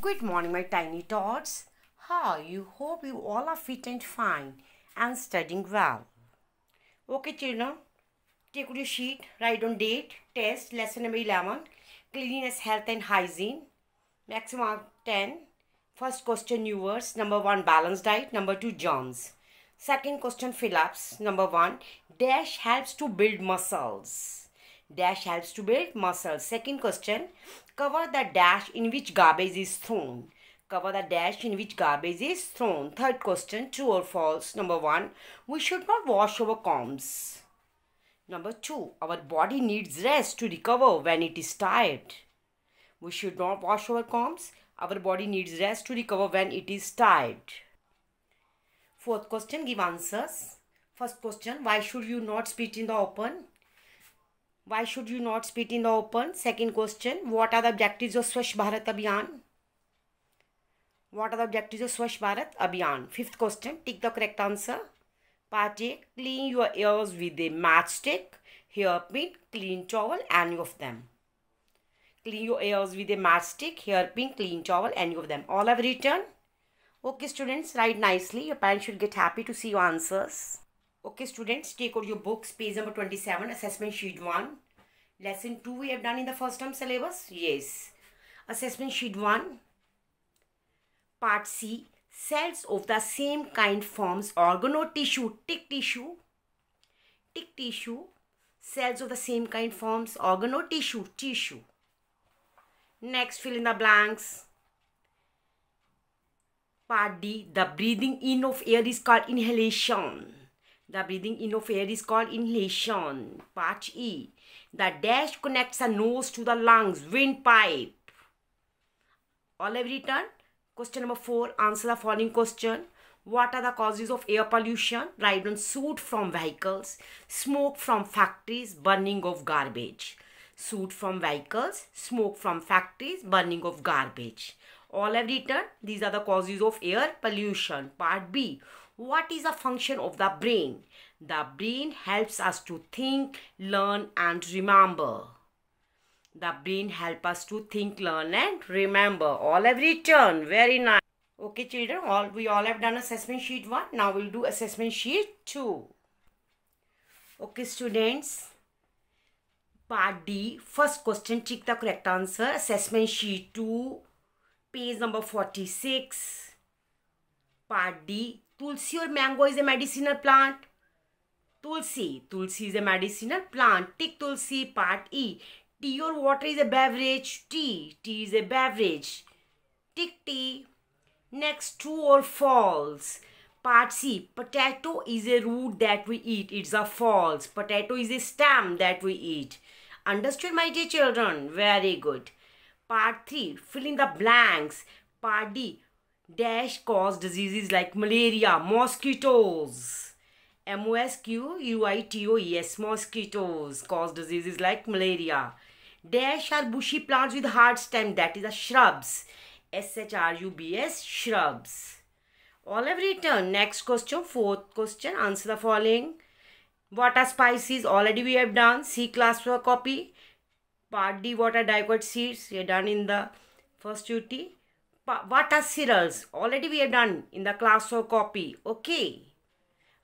Good morning, my tiny tots. How you hope you all are fit and fine and studying well. Okay, children, take your sheet, write on date, test, lesson number 11, cleanliness, health, and hygiene. Maximum 10. First question, viewers. Number 1, balanced diet. Number 2, germs. Second question, Phillips. Number 1, dash helps to build muscles. Dash helps to build muscles. Second question, cover the dash in which garbage is thrown. Cover the dash in which garbage is thrown. Third question, true or false. Number one, we should not wash our combs. Number two, our body needs rest to recover when it is tired. We should not wash our combs. Our body needs rest to recover when it is tired. Fourth question, give answers. First question, why should you not spit in the open? Why should you not spit in the open? Second question, what are the objectives of Swash Bharat Abhiyan? What are the objectives of Swash Bharat Abhiyan? Fifth question, take the correct answer. Part A, clean your ears with a matchstick, hairpin, clean towel, any of them. Clean your ears with a matchstick, hairpin, clean towel, any of them. All have written. Okay, students, write nicely. Your parents should get happy to see your answers. Okay students, take out your books, page number 27, assessment sheet 1. Lesson 2 we have done in the first term syllabus? Yes. Assessment sheet 1, part C, cells of the same kind forms or tissue, tick tissue, tick tissue, cells of the same kind forms or tissue, tissue. Next fill in the blanks. Part D, the breathing in of air is called inhalation the breathing in of air is called inhalation. Part E. The dash connects the nose to the lungs, windpipe. All have returned. Question number 4. Answer the following question. What are the causes of air pollution? Write on soot from vehicles, smoke from factories, burning of garbage. Soot from vehicles, smoke from factories, burning of garbage. All have returned. These are the causes of air pollution. Part B. What is the function of the brain? The brain helps us to think, learn and remember. The brain helps us to think, learn and remember. All have written. Very nice. Okay children, all we all have done assessment sheet 1. Now we'll do assessment sheet 2. Okay students. Part D. First question, check the correct answer. Assessment sheet 2. Page number 46. Part D. Tulsi or mango is a medicinal plant. Tulsi. Tulsi is a medicinal plant. Tick Tulsi. Part E. Tea or water is a beverage. Tea. Tea is a beverage. Tick tea. Next, true or false. Part C. Potato is a root that we eat. It's a false. Potato is a stem that we eat. Understood, my dear children? Very good. Part 3. Fill in the blanks. Part D dash cause diseases like malaria, mosquitoes. M-O-S-Q-U-I-T-O-E-S, mosquitoes cause diseases like malaria. Dash are bushy plants with hard stem, that is the shrubs. S-H-R-U-B-S, shrubs. All have written. Next question, fourth question, answer the following. What are spices? Already we have done. C class for copy. Part D, what are dicot seeds? We have done in the first duty what are cirrals already we have done in the class or copy okay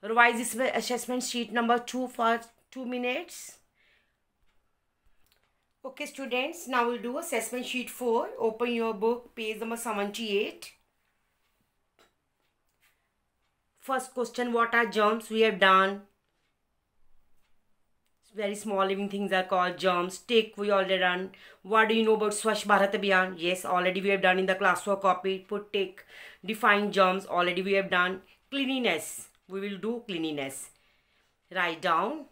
revise this assessment sheet number 2 for 2 minutes okay students now we'll do assessment sheet 4 open your book page number 78 first question what are germs we have done very small living things are called germs. Tick, we already done. What do you know about Swash Bharat Abhiyan? Yes, already we have done in the classwork copy. Put tick, define germs, already we have done. Cleanliness, we will do cleanliness. Write down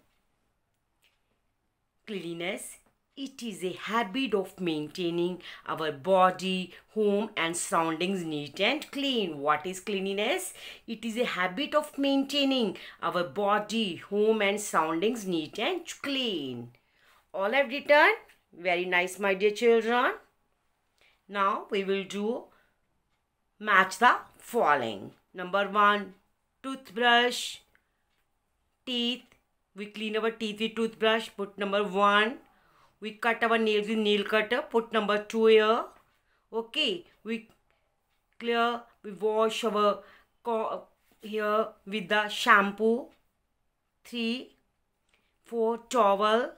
cleanliness it is a habit of maintaining our body, home and surroundings neat and clean. What is cleanliness? It is a habit of maintaining our body, home and surroundings neat and clean. All have written? Very nice my dear children. Now we will do match the following. Number 1. Toothbrush. Teeth. We clean our teeth with toothbrush. Put number 1 we cut our nails with nail cutter put number 2 here okay we clear we wash our here with the shampoo 3 4 towel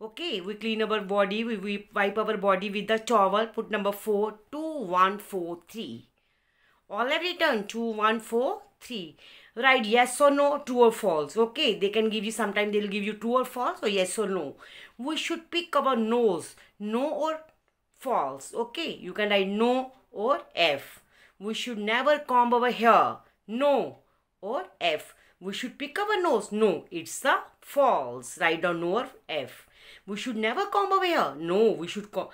okay we clean our body we, we wipe our body with the towel put number four, two, one, four, three. all have written two, one, four, three right yes or no true or false okay they can give you sometime they'll give you true or false or yes or no we should pick our no's no or false okay you can write no or f we should never comb over here no or f we should pick our nose no it's a false write down no or f we should never comb over here no we should comb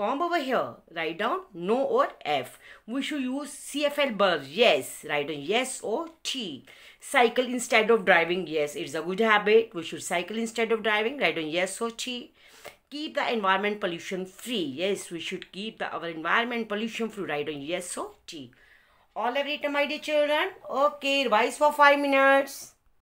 comb over here write down no or f we should use cfl bulbs yes write down yes or t cycle instead of driving yes it's a good habit we should cycle instead of driving write down yes or t keep the environment pollution free yes we should keep the, our environment pollution free write down yes or t all have written my dear children okay revise for five minutes